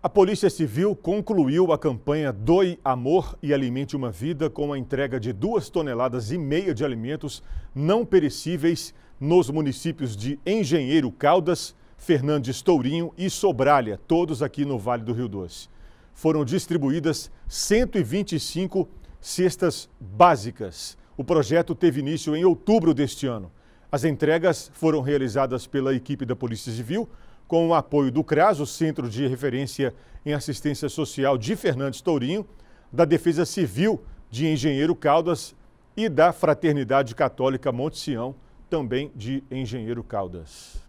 A Polícia Civil concluiu a campanha Doe Amor e Alimente uma Vida com a entrega de duas toneladas e meia de alimentos não perecíveis nos municípios de Engenheiro Caldas, Fernandes Tourinho e Sobralha, todos aqui no Vale do Rio Doce. Foram distribuídas 125 cestas básicas. O projeto teve início em outubro deste ano. As entregas foram realizadas pela equipe da Polícia Civil, com o apoio do CRAS, o Centro de Referência em Assistência Social de Fernandes Tourinho, da Defesa Civil de Engenheiro Caldas e da Fraternidade Católica Monte Sião, também de Engenheiro Caldas.